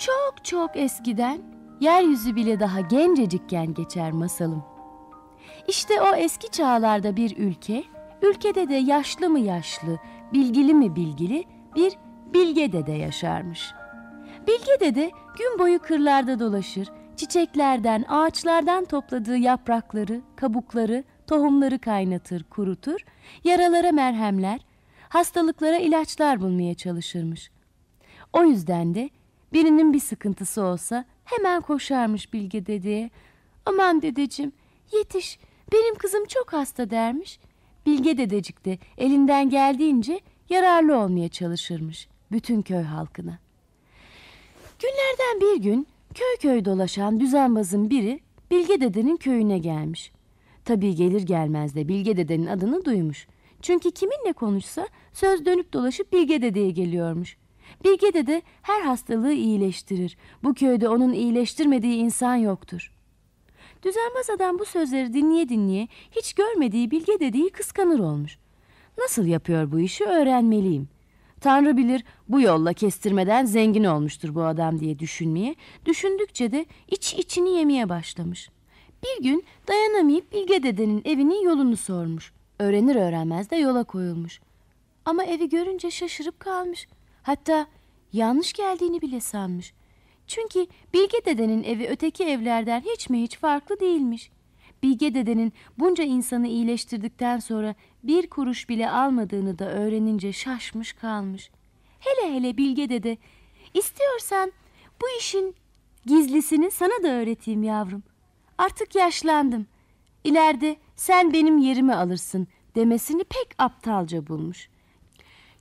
Çok çok eskiden, yeryüzü bile daha gencecikken geçer masalım. İşte o eski çağlarda bir ülke, ülkede de yaşlı mı yaşlı, bilgili mi bilgili bir bilge dede yaşarmış. Bilge dede gün boyu kırlarda dolaşır, çiçeklerden, ağaçlardan topladığı yaprakları, kabukları, tohumları kaynatır, kurutur, yaralara merhemler, hastalıklara ilaçlar bulmaya çalışırmış. O yüzden de Birinin bir sıkıntısı olsa hemen koşarmış Bilge dedeye. Aman dedeciğim yetiş benim kızım çok hasta dermiş. Bilge dedecik de elinden geldiğince yararlı olmaya çalışırmış bütün köy halkına. Günlerden bir gün köy köy dolaşan düzenbazın biri Bilge dedenin köyüne gelmiş. Tabii gelir gelmez de Bilge dedenin adını duymuş. Çünkü kiminle konuşsa söz dönüp dolaşıp Bilge dedeye geliyormuş. Bilge dede her hastalığı iyileştirir. Bu köyde onun iyileştirmediği insan yoktur. Düzelmez adam bu sözleri dinleye dinleye hiç görmediği Bilge dedeyi kıskanır olmuş. Nasıl yapıyor bu işi öğrenmeliyim. Tanrı bilir bu yolla kestirmeden zengin olmuştur bu adam diye düşünmeye, düşündükçe de iç içini yemeye başlamış. Bir gün dayanamayıp Bilge dedenin evinin yolunu sormuş. Öğrenir öğrenmez de yola koyulmuş. Ama evi görünce şaşırıp kalmış. Hatta yanlış geldiğini bile sanmış. Çünkü Bilge dedenin evi öteki evlerden hiç mi hiç farklı değilmiş. Bilge dedenin bunca insanı iyileştirdikten sonra bir kuruş bile almadığını da öğrenince şaşmış kalmış. Hele hele Bilge dede, istiyorsan bu işin gizlisini sana da öğreteyim yavrum. Artık yaşlandım. İleride sen benim yerimi alırsın demesini pek aptalca bulmuş.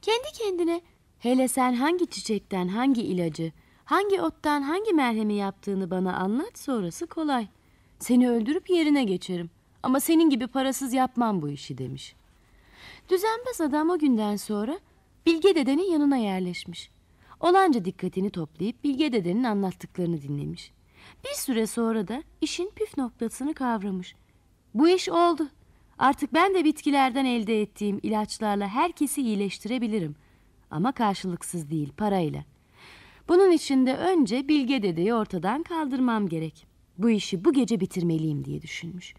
Kendi kendine Hele sen hangi çiçekten hangi ilacı, hangi ottan hangi merhemi yaptığını bana anlat sonrası kolay. Seni öldürüp yerine geçerim. Ama senin gibi parasız yapmam bu işi demiş. Düzenbaz adam o günden sonra Bilge dedenin yanına yerleşmiş. Olanca dikkatini toplayıp Bilge dedenin anlattıklarını dinlemiş. Bir süre sonra da işin püf noktasını kavramış. Bu iş oldu. Artık ben de bitkilerden elde ettiğim ilaçlarla herkesi iyileştirebilirim.'' ama karşılıksız değil parayla. Bunun için de önce Bilge dedeyi ortadan kaldırmam gerek. Bu işi bu gece bitirmeliyim diye düşünmüş.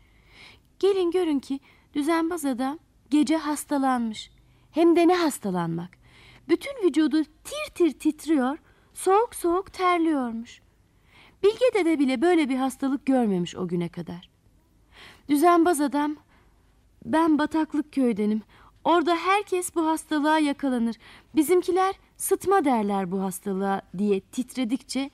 Gelin görün ki düzenbaz adam gece hastalanmış. Hem de ne hastalanmak. Bütün vücudu tir tir titriyor, soğuk soğuk terliyormuş. Bilge dede bile böyle bir hastalık görmemiş o güne kadar. Düzenbaz adam, ben bataklık köydenim, Orada herkes bu hastalığa yakalanır. Bizimkiler sıtma derler bu hastalığa diye titredikçe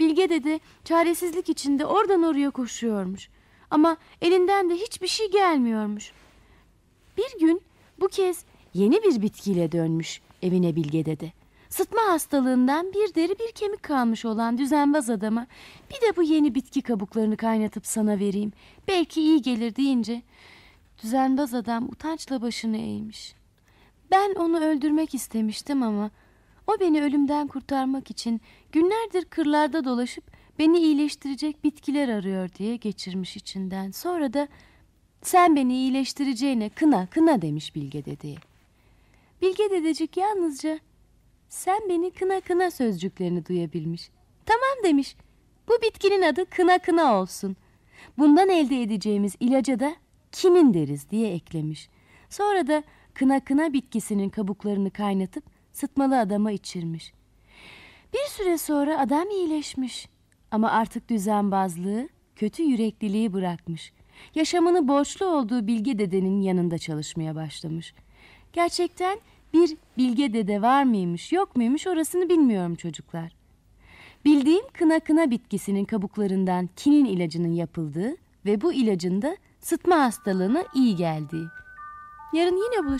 Bilge dede çaresizlik içinde oradan oraya koşuyormuş. Ama elinden de hiçbir şey gelmiyormuş. Bir gün bu kez yeni bir bitkiyle dönmüş evine Bilge dede. Sıtma hastalığından bir deri bir kemik kalmış olan düzenbaz adama bir de bu yeni bitki kabuklarını kaynatıp sana vereyim. Belki iyi gelir deyince Düzenbaz adam utançla başını eğmiş. Ben onu öldürmek istemiştim ama o beni ölümden kurtarmak için günlerdir kırlarda dolaşıp beni iyileştirecek bitkiler arıyor diye geçirmiş içinden. Sonra da sen beni iyileştireceğine kına kına demiş Bilge dedeye. Bilge dedecik yalnızca sen beni kına kına sözcüklerini duyabilmiş. Tamam demiş bu bitkinin adı kına kına olsun. Bundan elde edeceğimiz ilaca da Kimin deriz diye eklemiş. Sonra da kına kına bitkisinin kabuklarını kaynatıp sıtmalı adama içirmiş. Bir süre sonra adam iyileşmiş. Ama artık düzenbazlığı, kötü yürekliliği bırakmış. Yaşamını borçlu olduğu Bilge dedenin yanında çalışmaya başlamış. Gerçekten bir Bilge dede var mıymış yok muymuş orasını bilmiyorum çocuklar. Bildiğim kına kına bitkisinin kabuklarından kinin ilacının yapıldığı ve bu ilacın da sıtma hastalığına iyi geldi. Yarın yine buluşuruz.